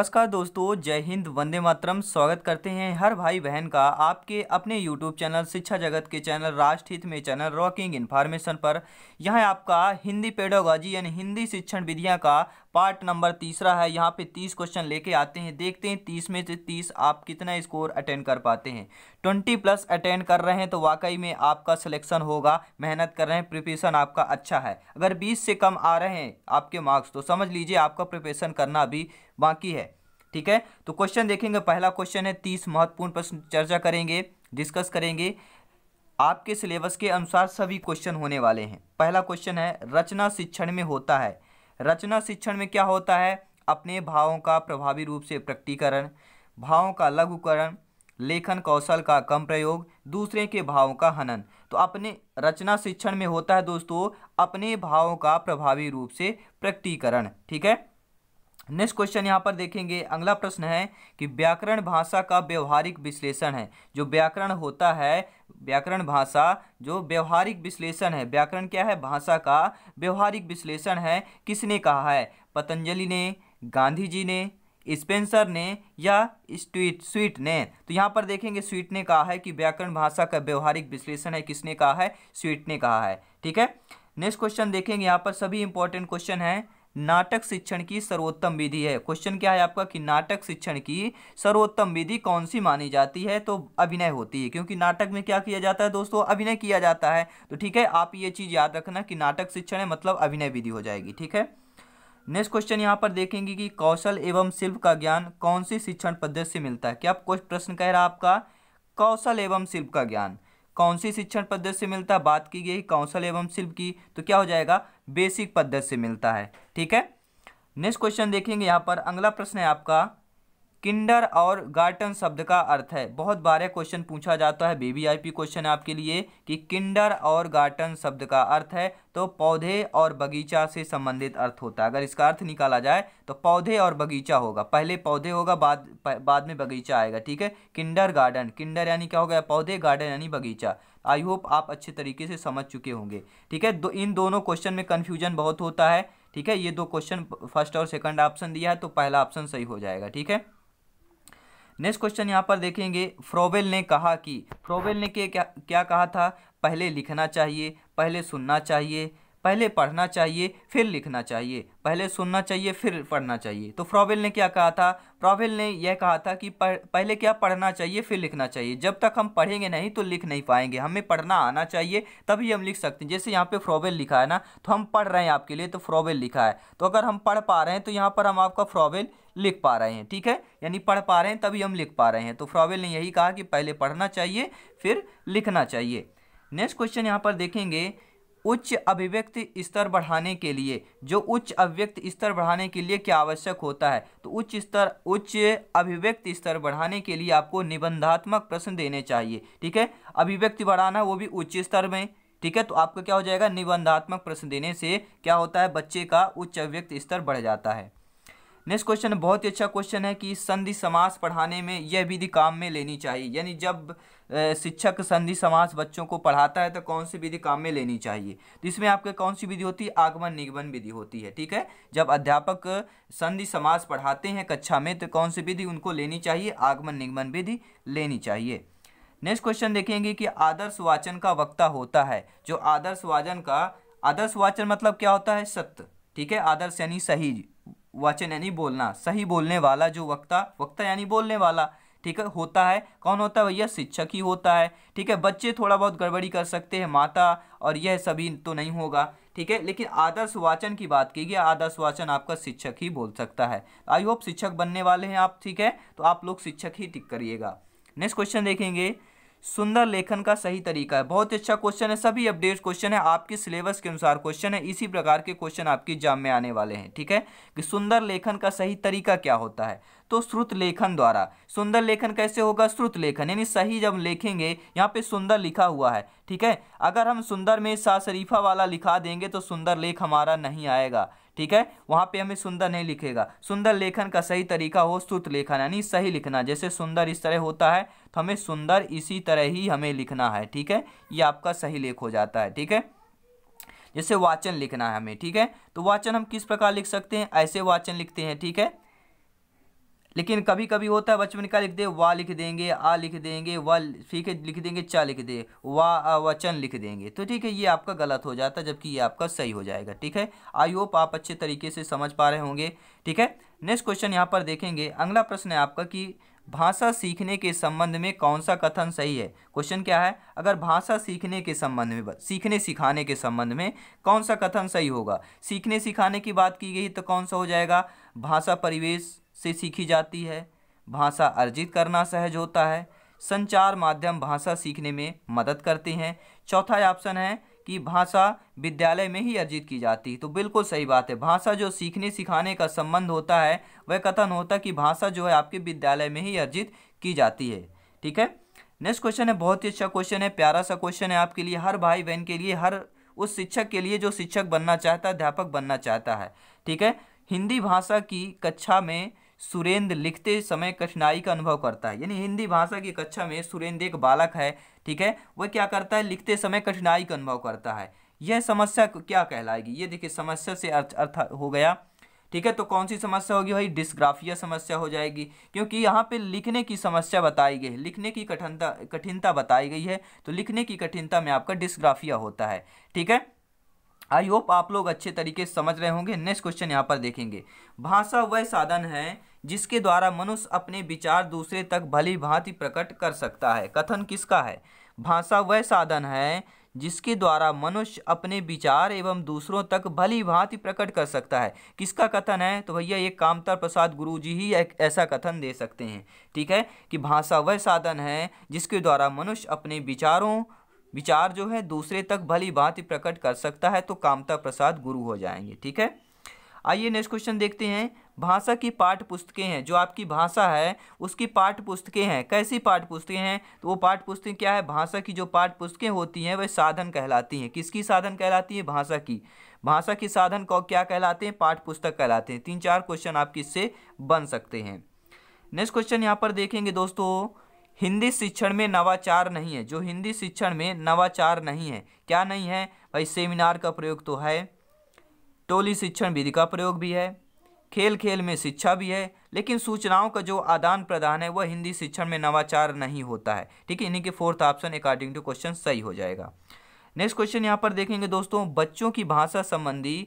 नमस्कार दोस्तों जय हिंद वंदे मातरम स्वागत करते हैं हर भाई बहन का आपके अपने यूट्यूब चैनल शिक्षा जगत के चैनल राष्ट्रहित में चैनल रॉकिंग इन्फॉर्मेशन पर यहाँ आपका हिंदी पेडोलॉजी यानी हिंदी शिक्षण विधियाँ का पार्ट नंबर तीसरा है यहाँ पे तीस क्वेश्चन लेके आते हैं देखते हैं तीस में से तीस आप कितना स्कोर अटेंड कर पाते हैं ट्वेंटी प्लस अटेंड कर रहे हैं तो वाकई में आपका सिलेक्शन होगा मेहनत कर रहे हैं प्रिपरेशन आपका अच्छा है अगर बीस से कम आ रहे हैं आपके मार्क्स तो समझ लीजिए आपका प्रिपरेशन करना अभी बाकी है ठीक है तो क्वेश्चन देखेंगे पहला क्वेश्चन है तीस महत्वपूर्ण प्रश्न चर्चा करेंगे डिस्कस करेंगे आपके सिलेबस के अनुसार सभी क्वेश्चन होने वाले हैं पहला क्वेश्चन है रचना शिक्षण में होता है रचना शिक्षण में क्या होता है अपने भावों का प्रभावी रूप से प्रकटीकरण भावों का लघुकरण लेखन कौशल का कम प्रयोग दूसरे के भावों का हनन तो अपने रचना शिक्षण में होता है दोस्तों अपने भावों का प्रभावी रूप से प्रकटीकरण ठीक है नेक्स्ट क्वेश्चन यहाँ पर देखेंगे अगला प्रश्न है कि व्याकरण भाषा का व्यवहारिक विश्लेषण है जो व्याकरण होता है व्याकरण भाषा जो व्यवहारिक विश्लेषण है व्याकरण क्या है भाषा का व्यवहारिक विश्लेषण है किसने कहा है पतंजलि ने गांधी जी ने स्पेंसर ने या स्वीट स्वीट ने तो यहाँ पर देखेंगे स्वीट ने कहा है कि व्याकरण भाषा का व्यवहारिक विश्लेषण है किसने कहा है स्वीट ने कहा है ठीक है नेक्स्ट क्वेश्चन देखेंगे यहाँ पर सभी इंपॉर्टेंट क्वेश्चन है नाटक शिक्षण की सर्वोत्तम विधि है क्वेश्चन क्या है आपका कि नाटक शिक्षण की सर्वोत्तम विधि कौन सी मानी जाती है तो अभिनय होती है क्योंकि नाटक में क्या किया जाता है दोस्तों अभिनय किया जाता है तो ठीक है आप ये चीज़ याद रखना कि नाटक शिक्षण है मतलब अभिनय विधि हो जाएगी ठीक है नेक्स्ट क्वेश्चन यहाँ पर देखेंगे कि कौशल एवं शिल्प का ज्ञान कौन सी शिक्षण पद्धति से मिलता है क्या क्वेश्चन प्रश्न कह रहा है आपका कौशल एवं शिल्प का ज्ञान कौन सी शिक्षण पद्धति से मिलता है बात की गई कौशल एवं शिल्प की तो क्या हो जाएगा बेसिक पद्धति से मिलता है ठीक है नेक्स्ट क्वेश्चन देखेंगे यहाँ पर अगला प्रश्न है आपका किंडर और गार्टन शब्द का अर्थ है बहुत बारह क्वेश्चन पूछा जाता है पी क्वेश्चन आपके लिए कि किंडर और गार्टन शब्द का अर्थ है तो पौधे और बगीचा से संबंधित अर्थ होता है अगर इसका अर्थ निकाला जाए तो पौधे और बगीचा होगा पहले पौधे होगा बाद बाद में बगीचा आएगा ठीक है किंडर गार्डन किंडर यानी क्या हो गया पौधे गार्डन यानी बगीचा आई होप आप अच्छे तरीके से समझ चुके होंगे ठीक है दो इन दोनों क्वेश्चन में कन्फ्यूजन बहुत होता है ठीक है ये दो क्वेश्चन फर्स्ट और सेकंड ऑप्शन दिया है तो पहला ऑप्शन सही हो जाएगा ठीक है नेक्स्ट क्वेश्चन यहाँ पर देखेंगे फ्रोवेल ने कहा कि फ्रोवेल ने क्या क्या कहा था पहले लिखना चाहिए पहले सुनना चाहिए पहले पढ़ना चाहिए फिर लिखना चाहिए पहले सुनना चाहिए फिर पढ़ना चाहिए तो फ्रॉवेल ने क्या कहा था फ्रॉवेल ने यह कहा था कि पहले क्या पढ़ना चाहिए फिर लिखना चाहिए जब तक हम पढ़ेंगे नहीं तो लिख नहीं पाएंगे हमें पढ़ना आना चाहिए तभी हम लिख सकते हैं जैसे यहाँ पे फ्रॉवेल लिखा है ना तो हम पढ़ रहे हैं आपके लिए तो फ्रॉवेल लिखा है तो अगर हम पढ़ पा रहे हैं तो यहाँ पर हम आपका फ्रॉवेल लिख पा रहे हैं ठीक है यानी पढ़ पा रहे हैं तभी हम लिख पा रहे हैं तो फ्रॉवेल ने यही कहा कि पहले पढ़ना चाहिए फिर लिखना चाहिए नेक्स्ट क्वेश्चन यहाँ पर देखेंगे उच्च अभिव्यक्त स्तर बढ़ाने के लिए जो उच्च अभिव्यक्त स्तर बढ़ाने के लिए क्या आवश्यक होता है तो उच्च स्तर उच्च अभिव्यक्त स्तर बढ़ाने के लिए आपको निबंधात्मक प्रश्न देने चाहिए ठीक है अभिव्यक्ति बढ़ाना वो भी उच्च स्तर में ठीक है तो आपको क्या हो जाएगा निबंधात्मक प्रश्न देने से क्या होता है बच्चे का उच्च अभिव्यक्त स्तर बढ़ जाता है नेक्स्ट क्वेश्चन बहुत ही अच्छा क्वेश्चन है कि संधि समास पढ़ाने में यह विधि काम में लेनी चाहिए यानी जब शिक्षक संधि समास बच्चों को पढ़ाता है तो कौन सी विधि काम में लेनी चाहिए तो इसमें आपके कौन सी विधि होती है आगमन निगमन विधि होती है ठीक है जब अध्यापक संधि समास पढ़ाते हैं कक्षा में तो कौन सी विधि उनको लेनी चाहिए आगमन निगमन विधि लेनी चाहिए नेक्स्ट क्वेश्चन देखेंगे कि आदर्श वाचन का वक्ता होता है जो आदर्श वाचन का आदर्श वाचन मतलब क्या होता है सत्य ठीक है आदर्श यानी सही वचन यानी बोलना सही बोलने वाला जो वक्ता वक्ता यानी बोलने वाला ठीक है होता है कौन होता है भैया शिक्षक ही होता है ठीक है बच्चे थोड़ा बहुत गड़बड़ी कर सकते हैं माता और यह सभी तो नहीं होगा ठीक है लेकिन आदर्श वाचन की बात की गई आदर्श वाचन आपका शिक्षक ही बोल सकता है आई होप शिक्षक बनने वाले हैं आप ठीक है तो आप लोग शिक्षक ही टिक करिएगा नेक्स्ट क्वेश्चन देखेंगे सुंदर लेखन का सही तरीका है बहुत अच्छा क्वेश्चन है सभी अपडेट क्वेश्चन है आपके सिलेबस के अनुसार क्वेश्चन है इसी प्रकार के क्वेश्चन आपके एग्जाम में आने वाले हैं ठीक है कि सुंदर लेखन का सही तरीका क्या होता है तो श्रुत लेखन द्वारा सुंदर लेखन कैसे होगा श्रुत लेखन यानी सही जब लेखेंगे यहाँ पे सुंदर लिखा हुआ है ठीक है अगर हम सुंदर में सा शरीफा वाला लिखा देंगे तो सुंदर लेख हमारा नहीं आएगा ठीक है वहाँ पे हमें सुंदर नहीं लिखेगा सुंदर लेखन का सही तरीका हो स्तुत लेखन यानी सही लिखना जैसे सुंदर इस तरह होता है तो हमें सुंदर इसी तरह ही हमें लिखना है ठीक है ये आपका सही लेख हो जाता है ठीक है जैसे वाचन लिखना है हमें ठीक है तो वाचन हम किस प्रकार लिख सकते हैं ऐसे वाचन लिखते हैं ठीक है लेकिन कभी कभी होता है बचपन का लिख दे वा लिख देंगे आ लिख देंगे व ठीक है लिख देंगे चा लिख दे वा वचन लिख देंगे तो ठीक है ये आपका गलत हो जाता है जबकि ये आपका सही हो जाएगा ठीक है आई होप आप अच्छे तरीके से समझ पा रहे होंगे ठीक है नेक्स्ट क्वेश्चन यहाँ पर देखेंगे अगला प्रश्न है आपका कि भाषा सीखने के संबंध में कौन सा कथन सही है क्वेश्चन क्या है अगर भाषा सीखने के संबंध में सीखने सिखाने के संबंध में कौन सा कथन सही होगा सीखने सिखाने की बात की गई तो कौन सा हो जाएगा भाषा परिवेश से सीखी जाती है भाषा अर्जित करना सहज होता है संचार माध्यम भाषा सीखने में मदद करते हैं चौथा ऑप्शन है कि भाषा विद्यालय में ही अर्जित की जाती है तो बिल्कुल सही बात है भाषा जो सीखने सिखाने का संबंध होता है वह कथन होता है कि भाषा जो है आपके विद्यालय में ही अर्जित की जाती है ठीक है नेक्स्ट क्वेश्चन है बहुत ही अच्छा क्वेश्चन है प्यारा सा क्वेश्चन है आपके लिए हर भाई बहन के लिए हर उस शिक्षक के लिए जो शिक्षक बनना चाहता है अध्यापक बनना चाहता है ठीक है हिंदी भाषा की कक्षा में सुरेंद्र लिखते समय कठिनाई का अनुभव करता है यानी हिंदी भाषा की कक्षा में सुरेंद्र एक बालक है ठीक है वह क्या करता है लिखते समय कठिनाई का अनुभव करता है यह समस्या क्या कहलाएगी ये देखिए समस्या से अर्थ अर्थ हो गया ठीक है तो कौन सी समस्या होगी भाई डिस्ग्राफिया समस्या हो जाएगी क्योंकि यहाँ पे लिखने की समस्या बताई गई है लिखने की कठिनता कठिनता बताई गई है तो लिखने की कठिनता में आपका डिस्ग्राफिया होता है ठीक है आई होप आप लोग अच्छे तरीके से समझ रहे होंगे नेक्स्ट क्वेश्चन यहाँ पर देखेंगे भाषा वह साधन है जिसके द्वारा मनुष्य अपने विचार दूसरे तक भली भांति प्रकट कर सकता है कथन किसका है भाषा वह साधन है जिसके द्वारा मनुष्य अपने विचार एवं दूसरों तक भली भांति प्रकट कर सकता है किसका कथन है तो भैया ये कामता प्रसाद गुरु जी ही एक ऐसा कथन दे सकते हैं ठीक है कि भाषा वह साधन है जिसके द्वारा मनुष्य अपने विचारों विचार जो है दूसरे तक भली भांति प्रकट कर सकता है तो कामता प्रसाद गुरु हो जाएंगे ठीक है आइए नेक्स्ट क्वेश्चन देखते हैं भाषा की पाठ पुस्तकें हैं जो आपकी भाषा है उसकी पाठ पुस्तकें हैं कैसी पाठ पुस्तकें हैं तो वो पाठ पुस्तकें क्या है भाषा की जो पाठ पुस्तकें होती हैं वह साधन कहलाती हैं किसकी साधन कहलाती है भाषा की भाषा की साधन को क्या कहलाते हैं पाठ पुस्तक कहलाते हैं तीन चार क्वेश्चन आपके इससे बन सकते हैं नेक्स्ट क्वेश्चन यहाँ पर देखेंगे दोस्तों हिंदी शिक्षण में नवाचार नहीं है जो हिंदी शिक्षण में नवाचार नहीं है क्या नहीं है भाई सेमिनार का प्रयोग तो है टोली शिक्षण विधि का प्रयोग भी है खेल खेल में शिक्षा भी है लेकिन सूचनाओं का जो आदान प्रदान है वह हिंदी शिक्षण में नवाचार नहीं होता है ठीक है इन्हीं के fourth option according to question सही हो जाएगा नेक्स्ट क्वेश्चन यहाँ पर देखेंगे दोस्तों बच्चों की भाषा संबंधी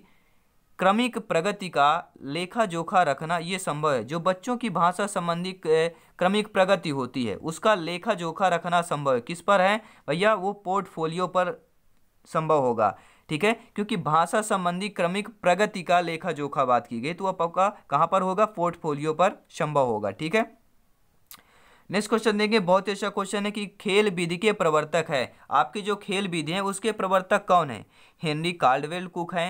क्रमिक प्रगति का लेखा जोखा रखना ये संभव है जो बच्चों की भाषा संबंधी क्रमिक प्रगति होती है उसका लेखा जोखा रखना संभव है किस पर है भैया वो पोर्टफोलियो पर संभव होगा ठीक है क्योंकि भाषा संबंधी क्रमिक प्रगति का लेखा जोखा बात की गई तो अब आपका कहाँ पर होगा पोर्टफोलियो पर संभव होगा ठीक है नेक्स्ट क्वेश्चन देखिए बहुत ही अच्छा क्वेश्चन है कि खेल विधि के प्रवर्तक है आपके जो खेल विधि हैं उसके प्रवर्तक कौन है हेनरी कार्डवेल कुक हैं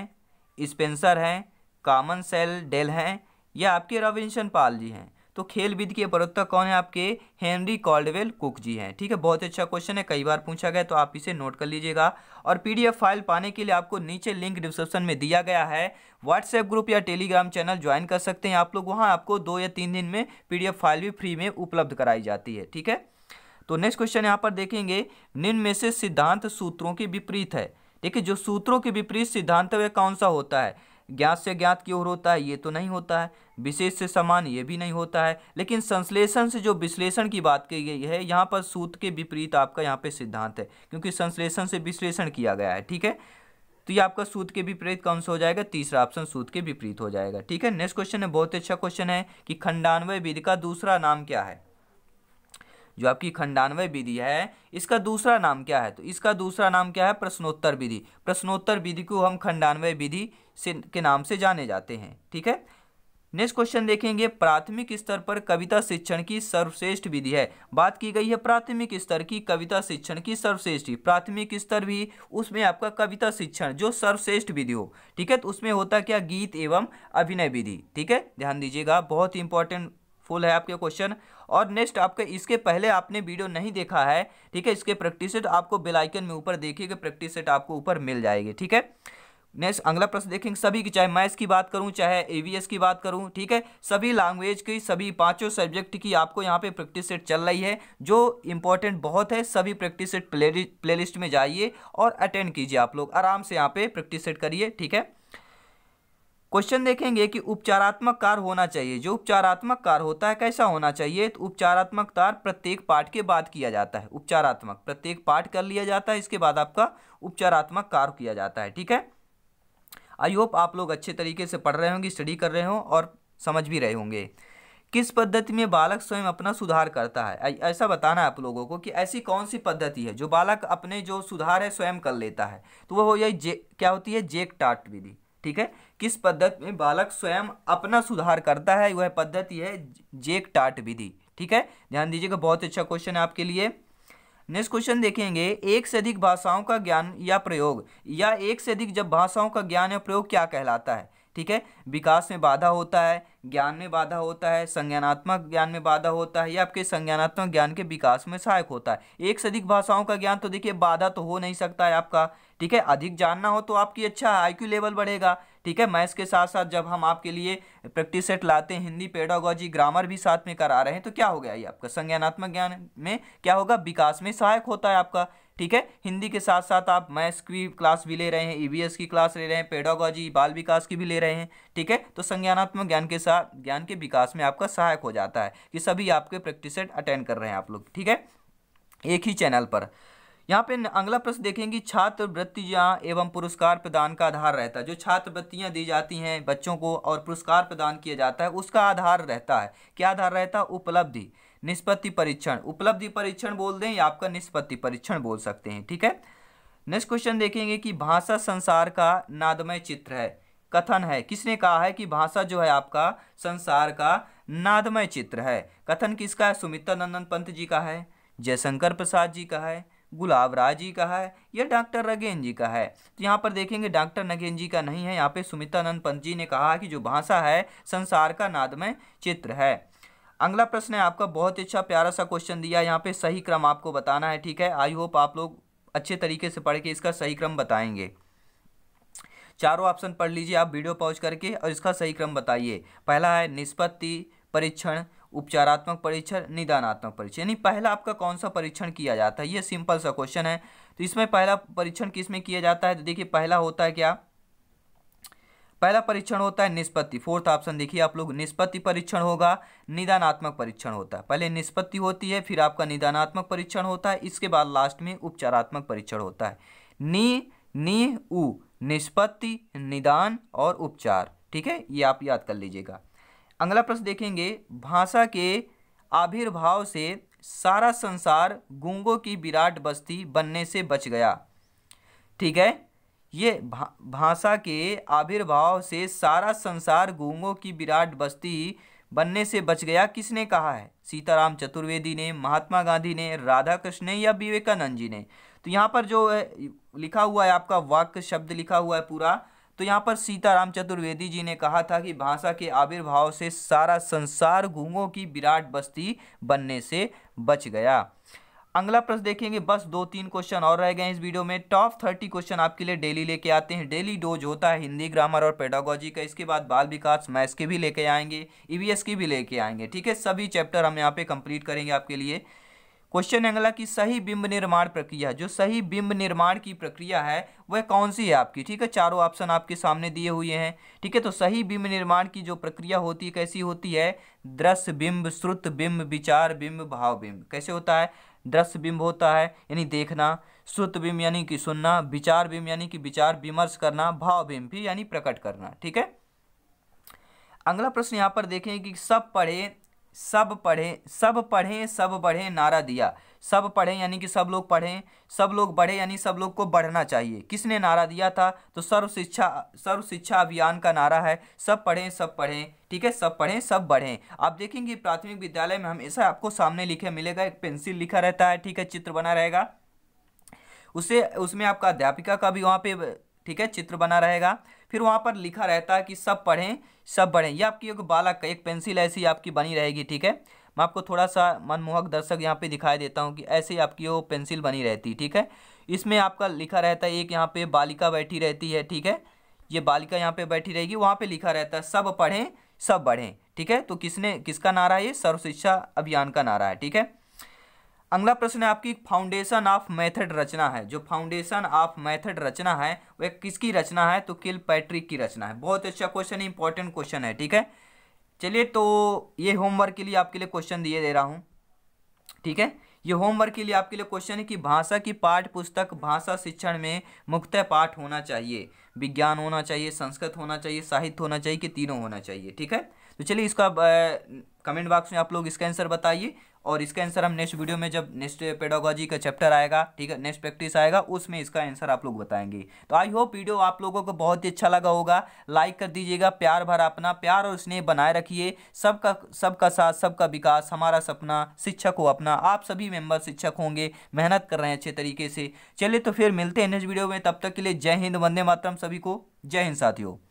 स्पेंसर हैं कामन सेल डेल हैं या आपके रविंशन पाल जी हैं तो खेल विद के प्रवक्ता कौन है आपके हेनरी कॉल्डवेल कुक जी हैं ठीक है बहुत अच्छा क्वेश्चन है कई बार पूछा गया तो आप इसे नोट कर लीजिएगा और पीडीएफ फाइल पाने के लिए आपको नीचे लिंक डिस्क्रिप्शन में दिया गया है व्हाट्सएप ग्रुप या टेलीग्राम चैनल ज्वाइन कर सकते हैं आप लोग वहाँ आपको दो या तीन दिन में पी फाइल भी फ्री में उपलब्ध कराई जाती है ठीक है तो नेक्स्ट क्वेश्चन यहाँ पर देखेंगे निम्न में से सिद्धांत सूत्रों के विपरीत है देखिए जो सूत्रों के विपरीत सिद्धांत वह कौन सा होता है ज्ञात से ज्ञात की ओर होता है ये तो नहीं होता है विशेष से समान ये भी नहीं होता है लेकिन संश्लेषण से जो विश्लेषण की बात की गई है यहाँ पर सूत्र के विपरीत आपका यहाँ पे सिद्धांत है क्योंकि संश्लेषण से विश्लेषण किया गया है ठीक है तो ये आपका सूत के विपरीत कौन सा हो जाएगा तीसरा ऑप्शन सूत के विपरीत हो जाएगा ठीक है नेक्स्ट क्वेश्चन है बहुत अच्छा क्वेश्चन है कि खंडानवय विधि का दूसरा नाम क्या है जो आपकी खंडानवय विधि है इसका दूसरा नाम क्या है तो इसका दूसरा नाम क्या है प्रश्नोत्तर विधि प्रश्नोत्तर विधि को हम खंडानवय विधि से के नाम से जाने जाते हैं ठीक है नेक्स्ट क्वेश्चन देखेंगे प्राथमिक स्तर पर कविता शिक्षण की सर्वश्रेष्ठ विधि है बात की गई है प्राथमिक स्तर की कविता शिक्षण की सर्वश्रेष्ठ प्राथमिक स्तर भी उसमें आपका कविता शिक्षण जो सर्वश्रेष्ठ विधि हो ठीक है तो उसमें होता क्या गीत एवं अभिनय विधि ठीक है ध्यान दीजिएगा बहुत इंपॉर्टेंट फुल है आपके क्वेश्चन और नेक्स्ट आपके इसके पहले आपने वीडियो नहीं देखा है ठीक है इसके प्रैक्टिस सेट आपको बेलाइकन में ऊपर देखिएगा प्रैक्टिस सेट आपको ऊपर मिल जाएगी ठीक है नेक्स्ट अगला प्रश्न देखेंगे सभी की चाहे मैथ्स की बात करूं चाहे एवीएस की बात करूं ठीक है सभी लैंग्वेज की सभी पांचों सब्जेक्ट की आपको यहां पे प्रैक्टिस सेट चल रही है जो इंपॉर्टेंट बहुत है सभी प्रैक्टिस सेट प्ले प्लेलिस्ट में जाइए और अटेंड कीजिए आप लोग आराम से यहां पे प्रैक्टिस सेट करिए ठीक है क्वेश्चन देखेंगे कि उपचारात्मक कार होना चाहिए जो उपचारात्मक कार होता है कैसा होना चाहिए तो उपचारात्मक कार प्रत्येक पाठ के बाद किया जाता है उपचारात्मक प्रत्येक पाठ कर लिया जाता है इसके बाद आपका उपचारात्मक कार किया जाता है ठीक है आई होप आप लोग अच्छे तरीके से पढ़ रहे होंगे स्टडी कर रहे हो और समझ भी रहे होंगे किस पद्धति में बालक स्वयं अपना सुधार करता है ऐसा बताना है आप लोगों को कि ऐसी कौन सी पद्धति है जो बालक अपने जो सुधार है स्वयं कर लेता है तो वो हो जाए जे क्या होती है जेक टाट विधि ठीक है किस पद्धति में बालक स्वयं अपना सुधार करता है वह पद्धति है जेक टाट विधि ठीक है ध्यान दीजिएगा बहुत अच्छा क्वेश्चन है आपके लिए नेक्स्ट क्वेश्चन देखेंगे एक से अधिक भाषाओं का ज्ञान या प्रयोग या एक से अधिक जब भाषाओं का ज्ञान या प्रयोग क्या कहलाता है ठीक है विकास में बाधा होता है ज्ञान में बाधा होता है संज्ञानात्मक ज्ञान में बाधा होता है या आपके संज्ञानात्मक ज्ञान के विकास में सहायक होता है एक से अधिक भाषाओं का ज्ञान तो देखिए बाधा तो हो नहीं सकता है आपका ठीक है अधिक जानना हो तो आपकी अच्छा आई लेवल बढ़ेगा ठीक है मैथ्स के साथ साथ जब हम आपके लिए प्रैक्टिस सेट लाते हैं हिंदी पेडागोजी ग्रामर भी साथ में करा रहे हैं तो क्या हो गया ये आपका संज्ञानात्मक ज्ञान में क्या होगा विकास में सहायक होता है आपका ठीक है हिंदी के साथ साथ आप मैथ्स की क्लास भी ले रहे हैं ईवीएस e की क्लास ले रहे हैं पेडागोजी बाल विकास की भी ले रहे हैं ठीक है तो संज्ञानात्मक ज्ञान के साथ ज्ञान के विकास में आपका सहायक हो जाता है कि सभी आपके प्रैक्टिस सेट अटेंड कर रहे हैं आप लोग ठीक है एक ही चैनल पर यहाँ पे अगला प्रश्न देखेंगे छात्रवृत्तियाँ एवं पुरस्कार प्रदान का आधार रहता है जो छात्रवृत्तियाँ दी जाती हैं बच्चों को और पुरस्कार प्रदान किया जाता है उसका आधार रहता है क्या आधार रहता है उपलब्धि निष्पत्ति परीक्षण उपलब्धि परीक्षण बोल दें या आपका निष्पत्ति परीक्षण बोल सकते हैं ठीक है नेक्स्ट क्वेश्चन देखेंगे कि भाषा संसार का नादमय चित्र है कथन है किसने कहा है कि भाषा जो है आपका संसार का नादमय चित्र है कथन किसका है सुमित्रा नंदन पंत जी का है जयशंकर प्रसाद जी का है गुलाब राज जी का है या डॉक्टर नगेन जी का है तो यहाँ पर देखेंगे डॉक्टर नगेन जी का नहीं है यहाँ पे सुमितानंद पंत जी ने कहा कि जो भाषा है संसार का नादमय चित्र है अगला प्रश्न है आपका बहुत अच्छा प्यारा सा क्वेश्चन दिया यहाँ पे सही क्रम आपको बताना है ठीक है आई होप आप लोग अच्छे तरीके से पढ़ के इसका सही क्रम बताएंगे चारों ऑप्शन पढ़ लीजिए आप वीडियो पॉज करके और इसका सही क्रम बताइए पहला है निष्पत्ति परीक्षण उपचारात्मक परीक्षण निदानात्मक परीक्षण यानी पहला आपका कौन सा परीक्षण किया जाता है ये सिंपल सा क्वेश्चन है तो इसमें पहला परीक्षण किस में किया जाता है तो देखिए पहला होता है क्या पहला परीक्षण होता है निष्पत्ति फोर्थ ऑप्शन देखिए आप लोग निष्पत्ति परीक्षण होगा निदानात्मक परीक्षण होता है पहले निष्पत्ति होती है फिर आपका निदानात्मक परीक्षण होता है इसके बाद लास्ट में उपचारात्मक परीक्षण होता है नी नी उ निष्पत्ति निदान और उपचार ठीक है ये आप याद कर लीजिएगा अगला प्रश्न देखेंगे भाषा के आविर्भाव से सारा संसार गूंगों की विराट बस्ती बनने से बच गया ठीक है ये भाषा के आविर्भाव से सारा संसार गूंगों की विराट बस्ती बनने से बच गया किसने कहा है सीताराम चतुर्वेदी ने महात्मा गांधी ने राधा कृष्ण ने या विवेकानंद जी ने तो यहाँ पर जो लिखा हुआ है आपका वाक्य शब्द लिखा हुआ है पूरा तो यहाँ पर सीताराम चतुर्वेदी जी ने कहा था कि भाषा के आविर्भाव से सारा संसार घूंगों की विराट बस्ती बनने से बच गया अगला प्रश्न देखेंगे बस दो तीन क्वेश्चन और रह गए इस वीडियो में टॉप थर्टी क्वेश्चन आपके लिए डेली लेके आते हैं डेली डोज होता है हिंदी ग्रामर और पेडागोजी का इसके बाद बाल विकास मैथ्स के भी लेके आएंगे ईवीएस e की भी लेके आएंगे ठीक है सभी चैप्टर हम यहाँ पे कंप्लीट करेंगे आपके लिए क्वेश्चन अगला कि सही बिंब निर्माण प्रक्रिया जो सही बिंब निर्माण की प्रक्रिया है वह कौन सी है आपकी ठीक है चारों ऑप्शन आपके सामने दिए हुए हैं ठीक है तो सही बिंब निर्माण की जो प्रक्रिया होती है कैसी होती है दृश्य बिंब श्रुत बिंब विचार बिंब भाव बिंब कैसे होता है दृश्य बिंब होता है यानी देखना श्रुत बिंब यानी कि सुनना विचार बिंब यानी कि विचार विमर्श करना भाव बिंब भी यानी प्रकट करना ठीक है अगला प्रश्न यहाँ पर देखें कि सब पढ़े सब पढ़े सब पढ़ें सब बढ़ें नारा दिया सब पढ़ें यानी कि सब लोग पढ़ें सब लोग बढ़े यानी सब लोग को बढ़ना चाहिए किसने नारा दिया था तो सर्व शिक्षा सर्व शिक्षा अभियान का नारा है सब पढ़ें सब पढ़ें ठीक है सब पढ़ें सब बढ़ें आप देखेंगे प्राथमिक विद्यालय में हमेशा आपको सामने लिखे मिलेगा एक पेंसिल लिखा रहता है ठीक है चित्र बना रहेगा उसे उसमें आपका अध्यापिका का भी वहाँ पे ठीक है चित्र बना रहेगा फिर वहाँ पर लिखा रहता है कि सब पढ़ें सब बढ़ें यह आपकी एक बालक एक पेंसिल ऐसी आपकी बनी रहेगी ठीक है मैं आपको थोड़ा सा मनमोहक दर्शक यहाँ पे दिखाई देता हूँ कि ऐसे आपकी वो पेंसिल बनी रहती है ठीक है इसमें आपका लिखा रहता है एक यहाँ पे बालिका बैठी रहती है ठीक है ये बालिका यहाँ पे बैठी रहेगी वहाँ पे लिखा रहता है सब पढ़ें सब बढ़ें ठीक है तो किसने किसका नारा है ये सर्वशिक्षा अभियान का नारा है ठीक है अगला प्रश्न है आपकी फाउंडेशन ऑफ मेथड रचना है जो फाउंडेशन ऑफ मेथड रचना है वह किसकी रचना है तो किल पैट्रिक की रचना है बहुत अच्छा क्वेश्चन इंपॉर्टेंट क्वेश्चन है ठीक है चलिए तो ये होमवर्क के लिए आपके लिए क्वेश्चन दिए दे रहा हूँ ठीक है ये होमवर्क के लिए आपके लिए क्वेश्चन है कि भाषा की पाठ पुस्तक भाषा शिक्षण में मुख्य पाठ होना चाहिए विज्ञान होना चाहिए संस्कृत होना चाहिए साहित्य होना चाहिए कि तीनों होना चाहिए ठीक है तो चलिए इसका कमेंट बॉक्स में आप लोग इसका आंसर बताइए और इसका आंसर हम नेक्स्ट वीडियो में जब नेक्स्ट पेडोगोजी का चैप्टर आएगा ठीक है नेक्स्ट प्रैक्टिस आएगा उसमें इसका आंसर आप लोग बताएंगे तो आई होप वीडियो आप लोगों को बहुत ही अच्छा लगा होगा लाइक कर दीजिएगा प्यार भरा अपना प्यार और स्नेह बनाए रखिए सबका सबका साथ सबका विकास हमारा सपना शिक्षक हो अपना आप सभी मेम्बर शिक्षक होंगे मेहनत कर रहे हैं अच्छे तरीके से चलिए तो फिर मिलते हैं नेक्स्ट वीडियो में तब तक के लिए जय हिंद वंदे मातरम सभी को जय हिंद साथियों